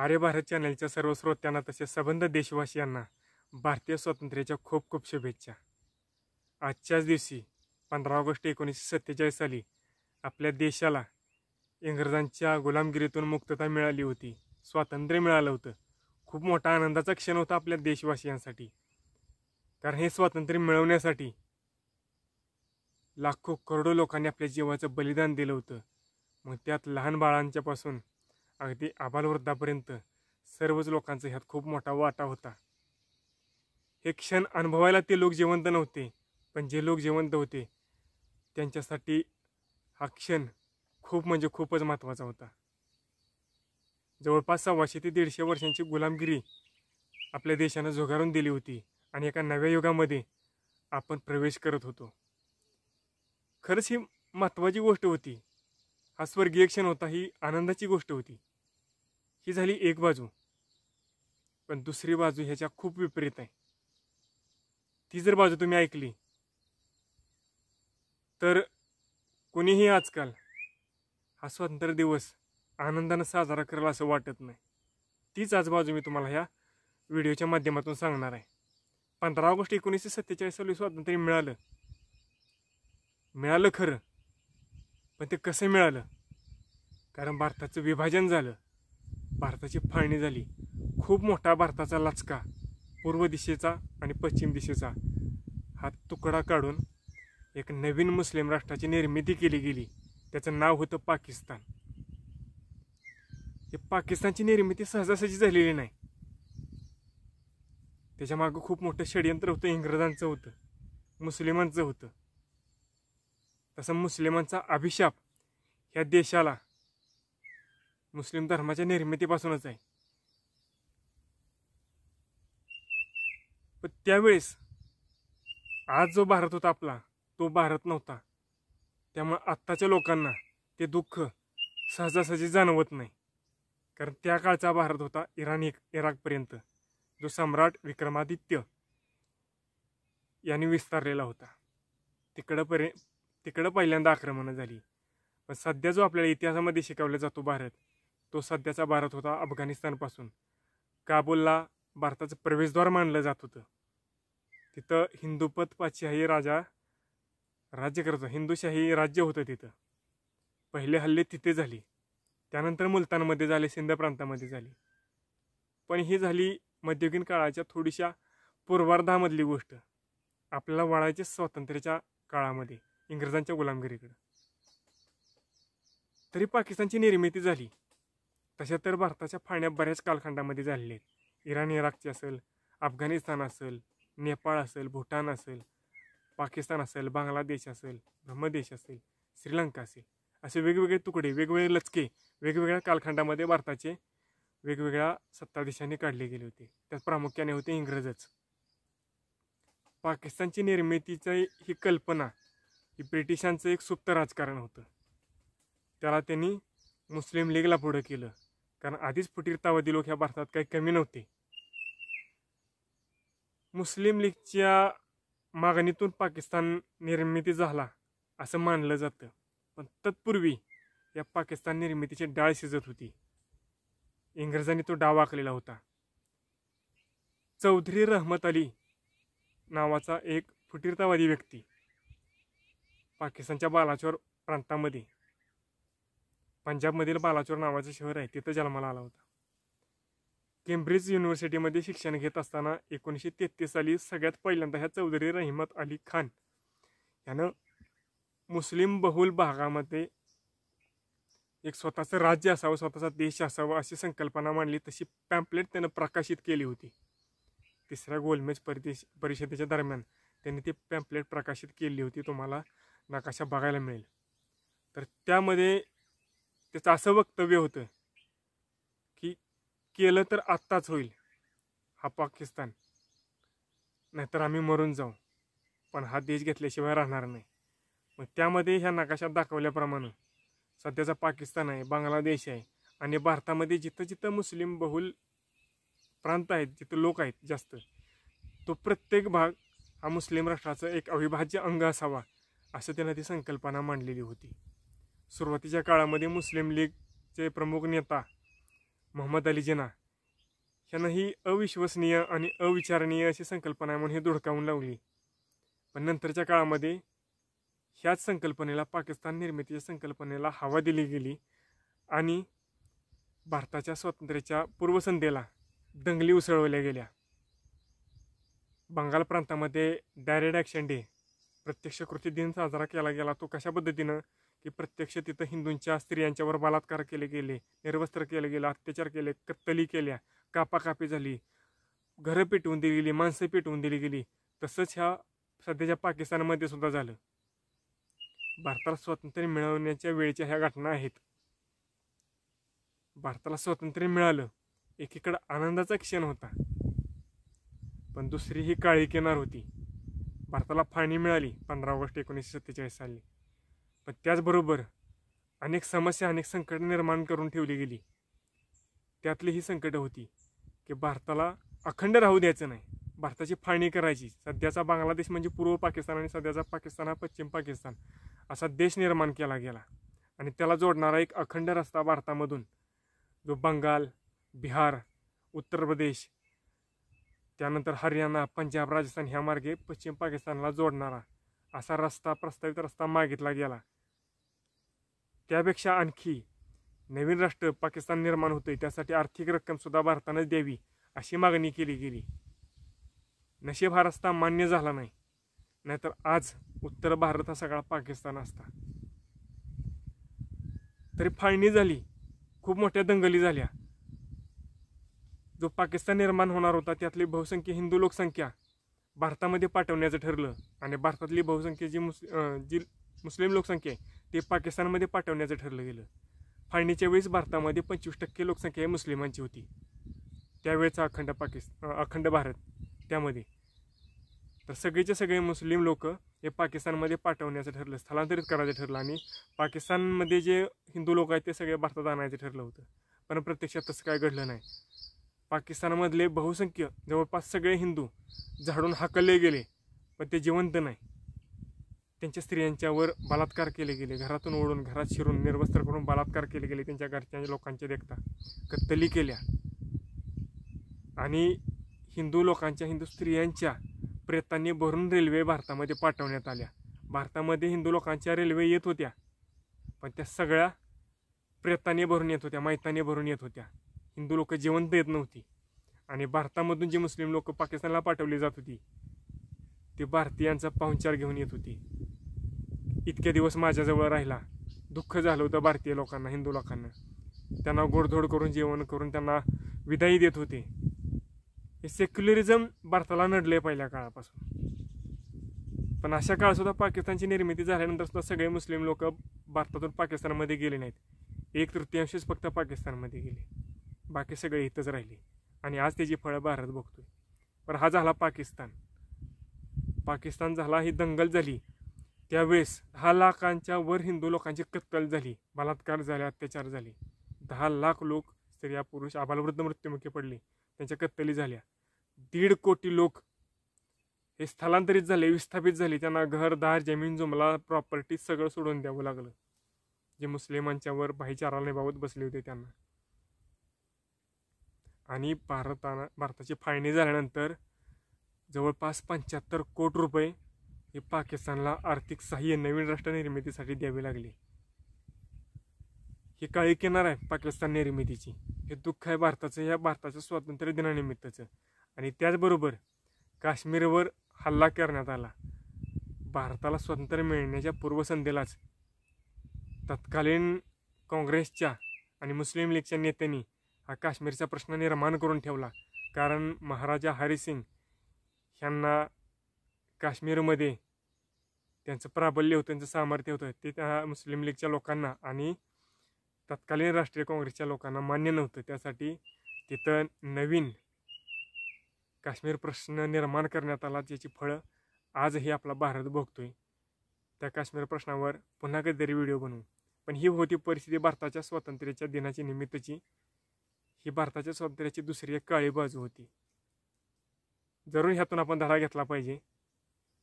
आर्य भारत चॅनलच्या सर्व श्रोत्यांना तसेच सबंध देशवासियांना भारतीय स्वातंत्र्याच्या खूप खूप शुभेच्छा आजच्याच दिवशी पंधरा ऑगस्ट एकोणीसशे सत्तेचाळीस साली आपल्या देशाला इंग्रजांच्या गुलामगिरीतून मुक्तता मिळाली होती स्वातंत्र्य मिळालं होतं खूप मोठा आनंदाचा क्षण होता आपल्या देशवासियांसाठी कारण हे स्वातंत्र्य मिळवण्यासाठी लाखो करोडो लोकांनी आपल्या जीवाचं बलिदान दिलं होतं मग त्यात लहान बाळांच्यापासून अगदी आबालवृद्धापर्यंत सर्वच लोकांचा ह्यात खूप मोठा वाटा होता हे क्षण अनुभवायला ते लोक जिवंत नव्हते पण जे लोक जिवंत होते त्यांच्यासाठी हा क्षण खूप म्हणजे खूपच महत्त्वाचा होता जवळपास सव्वाशे ते दीडशे वर्षांची गुलामगिरी आपल्या देशानं झोगारून दिली होती आणि एका नव्या युगामध्ये आपण प्रवेश करत होतो खरंच ही महत्त्वाची गोष्ट होती हा स्वर्गीय क्षण होता ही आनंदाची गोष्ट होती ही झाली एक बाजू पण दुसरी बाजू ह्याच्या खूप विपरीत आहे ती जर बाजू तुम्ही ऐकली तर कोणीही आजकाल हा स्वातंत्र्य दिवस आनंदानं साजरा करायला असं वाटत नाही तीच आज बाजू मी तुम्हाला ह्या व्हिडिओच्या माध्यमातून सांगणार आहे पंधरा ऑगस्ट एकोणीसशे सत्तेचाळीस साली स्वातंत्र्य मिळालं मिळालं खरं पण ते कसं मिळालं कारण भारताचं विभाजन झालं भारताची फाळणी झाली खूप मोठा भारताचा लचका पूर्व दिशेचा आणि पश्चिम दिशेचा हा तुकडा काढून एक नवीन मुस्लिम राष्ट्राची निर्मिती केली गेली त्याचं नाव होतं पाकिस्तान हे पाकिस्तानची निर्मिती सहजासहजी झालेली नाही त्याच्यामागं खूप मोठं षडयंत्र होतं इंग्रजांचं होतं मुस्लिमांचं होतं तसं मुस्लिमांचा अभिशाप ह्या देशाला मुस्लिम धर्माच्या निर्मितीपासूनच आहे पण त्यावेळेस आज जो भारत होता आपला तो भारत नव्हता त्यामुळे आत्ताच्या लोकांना ते दुःख सहजासहजी जाणवत नाही कारण त्या काळचा भारत होता इराणी इराकपर्यंत जो सम्राट विक्रमादित्य यांनी विस्तारलेला होता तिकडं पर्य तिकडं पहिल्यांदा आक्रमणं झाली पण सध्या जो आपल्याला इतिहासामध्ये शिकवला जातो भारत तो सध्याचा भारत होता अफगाणिस्तानपासून काबुलला भारताचं प्रवेशद्वार मानलं जात होतं तिथं हिंदूपत पाचशाही राजा राज्य करत हिंदूशाही राज्य होतं तिथं पहिले हल्ले तिथे झाले त्यानंतर मुलतानमध्ये झाले सिंध प्रांतामध्ये झाले पण ही झाली मध्ययुगीन काळाच्या थोडीशा पूर्वार्धामधली गोष्ट आपल्याला वळायचे स्वातंत्र्याच्या काळामध्ये इंग्रजांच्या गुलामगिरीकडं तरी पाकिस्तानची निर्मिती झाली तशा तर भारताच्या फाळण्या बऱ्याच कालखंडामध्ये झालेल्या आहेत इराण इराकची असेल अफगाणिस्तान असेल नेपाळ असेल भूटान असेल पाकिस्तान असेल बांगलादेश असेल ब्रह्मदेश असेल श्रीलंका असेल असे वेगवेगळे तुकडे वेगवेगळे लचके वेगवेगळ्या कालखंडामध्ये भारताचे वेगवेगळ्या सत्ताधीशांनी काढले गेले होते त्यात प्रामुख्याने होते इंग्रजच पाकिस्तानची निर्मितीचा ही कल्पना ही ब्रिटिशांचं एक सुप्त राजकारण होतं त्याला त्यांनी मुस्लिम लीगला पुढं केलं कारण आधीच फुटीरतावादी लोक ह्या भारतात काही कमी नव्हते मुस्लिम लीगच्या मागणीतून पाकिस्तान निर्मिती झाला असं मानलं जातं पण तत्पूर्वी या पाकिस्तान निर्मितीची डाळ शिजत होती इंग्रजांनी तो डाव आखलेला होता चौधरी रहमत अली नावाचा एक फुटीरतावादी व्यक्ती पाकिस्तानच्या बालाचोर प्रांतामध्ये पंजाबमधील बालाचोर नावाचं शहर आहे तिथं जन्माला आला होता केम्ब्रिज युनिव्हर्सिटीमध्ये शिक्षण घेत असताना एकोणीसशे तेहतीस साली सगळ्यात पहिल्यांदा ह्या चौधरी रहिमत अली खान यानं मुस्लिम बहुल भागामध्ये एक स्वतःचं राज्य असावं स्वतःचा देश असावा अशी संकल्पना मांडली तशी पॅम्पलेट त्यानं प्रकाशित केली होती तिसऱ्या गोलमेज परिदेश परिषदेच्या दरम्यान त्यांनी ती पॅम्पलेट प्रकाशित केली होती तुम्हाला नकाशा बघायला मिळेल तर त्यामध्ये त्याचं असं वक्तव्य होतं की केलं तर आत्ताच होईल हा पाकिस्तान नाहीतर आम्ही मरून जाऊ पण हा देश घेतल्याशिवाय राहणार नाही मग त्यामध्ये ह्या नकाशात दाखवल्याप्रमाणे सध्याचा पाकिस्तान आहे बांगलादेश आहे आणि भारतामध्ये जिथं जिथं मुस्लिम बहुल प्रांत आहेत जिथं लोक आहेत जास्त तो प्रत्येक भाग हा मुस्लिम राष्ट्राचा एक अविभाज्य अंग असावा असं त्यांना ती संकल्पना मांडलेली होती सुरुवातीच्या काळामध्ये मुस्लिम लीगचे प्रमुख नेता मोहम्मद अली जिना यांना ही अविश्वसनीय आणि अविचारणीय अशी संकल्पना म्हणून हे धुडकावून लावली पण नंतरच्या काळामध्ये ह्याच संकल्पनेला पाकिस्तान निर्मितीच्या संकल्पनेला हवा दिली गेली आणि भारताच्या स्वातंत्र्याच्या पूर्वसंध्येला दंगली उसळवल्या गेल्या बंगाल प्रांतामध्ये डायरेक्ट ॲक्शन डे प्रत्यक्ष कृती दिन साजरा केला गेला तो कशा पद्धतीनं की प्रत्यक्ष तिथं हिंदूंच्या स्त्रियांच्यावर बलात्कार केले गेले निर्वस्त्र केले गेलं अत्याचार केले कत्तली केल्या कापाकापी झाली घरं पेटवून दिली गेली माणसं पेटवून दिली गेली तसंच ह्या सध्याच्या पाकिस्तानमध्ये सुद्धा झालं भारताला स्वातंत्र्य मिळवण्याच्या वेळेच्या ह्या घटना आहेत भारताला स्वातंत्र्य मिळालं एकीकडं आनंदाचा क्षण होता पण दुसरी ही काळी किनार होती भारताला फाळणी मिळाली पंधरा ऑगस्ट एकोणीसशे सत्तेचाळीस साली पण त्याचबरोबर अनेक समस्या अनेक संकटं निर्माण करून ठेवली गेली त्यातली ही संकटं होती की भारताला अखंड राहू द्यायचं नाही भारताची फाळणी करायची सध्याचा बांगलादेश म्हणजे पूर्व पाकिस्तान आणि सध्याचा पाकिस्तान हा पश्चिम पाकिस्तान असा देश निर्माण केला गेला आणि त्याला जोडणारा एक अखंड रस्ता भारतामधून जो बंगाल बिहार उत्तर प्रदेश त्यानंतर हरियाणा पंजाब राजस्थान ह्या मार्गे पश्चिम पाकिस्तानला जोडणारा असा रस्ता प्रस्तावित रस्ता मागितला गेला त्यापेक्षा आणखी नवीन राष्ट्र पाकिस्तान निर्माण होते त्यासाठी आर्थिक रक्कमसुद्धा भारतानंच द्यावी अशी मागणी केली गेली नशे हा मान्य झाला नाही नाहीतर आज उत्तर भारत हा सगळा पाकिस्तान असता तरी फाळणी झाली खूप मोठ्या दंगली झाल्या जो पाकिस्तान निर्माण होणार होता त्यातली बहुसंख्य हिंदू लोकसंख्या भारतामध्ये पाठवण्याचं ठरलं आणि भारतातली बहुसंख्य जी मुस् जी मुस्लिम लोकसंख्या आहे ते पाकिस्तानमध्ये पाठवण्याचं ठरलं गेलं फाळणीच्या वेळीच भारतामध्ये पंचवीस टक्के लोकसंख्या मुस्लिमांची होती त्यावेळेचा अखंड पाकिस्तान अखंड भारत त्यामध्ये तर सगळेचे सगळे मुस्लिम लोक हे पाकिस्तानमध्ये पाठवण्याचं ठरलं स्थलांतरित करायचं ठरलं आणि पाकिस्तानमध्ये जे हिंदू लोक आहेत ते सगळे भारतात आणायचं ठरलं होतं पण प्रत्यक्षात तसं काय घडलं नाही पाकिस्तानमधले बहुसंख्य जवळपास सगळे हिंदू झाडून हाकलले गेले पण ते जिवंत नाही त्यांच्या स्त्रियांच्यावर बलात्कार केले गेले घरातून ओढून घरात शिरून निर्वस्त्र करून बलात्कार केले गेले त्यांच्या घरच्या लोकांच्या देखता कत्तली केल्या आणि हिंदू लोकांच्या हिंदू स्त्रियांच्या प्रेतांनी भरून रेल्वे भारतामध्ये पाठवण्यात आल्या भारतामध्ये हिंदू लोकांच्या रेल्वे येत होत्या पण त्या सगळ्या प्रेतांनी भरून येत होत्या माहिताने भरून येत होत्या हिंदू लोक जिवंत येत नव्हती आणि भारतामधून जी मुस्लिम लोक पाकिस्तानला पाठवली जात होती ते भारतीयांचा पाहुणचार घेऊन येत होती इतके दिवस माझ्याजवळ राहिला दुःख झालं होतं भारतीय लोकांना हिंदू लोकांना त्यांना गोडधोड करून जेवण करून त्यांना विदाई देत होते हे सेक्युलरिझम भारताला नडले पहिल्या काळापासून पण अशा काळसुद्धा पाकिस्तानची निर्मिती झाल्यानंतर सुद्धा सगळे मुस्लिम लोक भारतातून पाकिस्तानमध्ये गेले नाहीत एक तृतीयांशच फक्त पाकिस्तानमध्ये गेले बाकी सगळे इथंच राहिले आणि आज त्याची फळं भारत बघतोय पण हा झाला पाकिस्तान पाकिस्तान झाला ही दंगल झाली त्यावेळेस दहा लाखांच्या वर हिंदू लोकांची कत्तल झाली बलात्कार झाले अत्याचार झाले दहा लाख लोक स्त्रिया पुरुष आबालवृद्ध मृत्युमुखी पडले त्यांच्या कत्तली झाल्या दीड कोटी लोक हे स्थलांतरित झाले विस्थापित झाले त्यांना घर दार जमीन जुमला प्रॉपर्टी सगळं सोडून द्यावं लागलं जे मुस्लिमांच्यावर भाईचाराने बाबत बसले होते त्यांना आणि भारताना भारताची फाळणी झाल्यानंतर जवळपास पंच्याहत्तर कोटी रुपये हे पाकिस्तानला आर्थिक सहाय्य नवीन राष्ट्र निर्मितीसाठी द्यावे लागले ही काळी किनार आहे पाकिस्तान निर्मितीची हे दुःख आहे भारताचं या भारताच्या स्वातंत्र्य दिनानिमित्तचं आणि त्याचबरोबर काश्मीरवर हल्ला करण्यात आला भारताला स्वातंत्र्य मिळण्याच्या पूर्वसंध्येलाच तत्कालीन काँग्रेसच्या आणि मुस्लिम लीगच्या नेत्यांनी हा काश्मीरचा प्रश्न निर्माण करून ठेवला कारण महाराजा हरिसिंग यांना काश्मीरमध्ये त्यांचं प्राबल्य होतं त्यांचं सामर्थ्य होतं ते त्या मुस्लिम लीगच्या लोकांना आणि तत्कालीन राष्ट्रीय काँग्रेसच्या लोकांना मान्य नव्हतं त्यासाठी तिथं नवीन काश्मीर प्रश्न निर्माण करण्यात आला ज्याची फळं आजही आपला भारत भोगतोय त्या काश्मीर प्रश्नावर पुन्हा कधीतरी व्हिडिओ बनवू पण ही होती परिस्थिती भारताच्या स्वातंत्र्याच्या दिनाच्या निमित्ताची ही भारताच्या स्वातंत्र्याची दुसरी एक काळी बाजू होती जरूर ह्यातून आपण धडा घेतला पाहिजे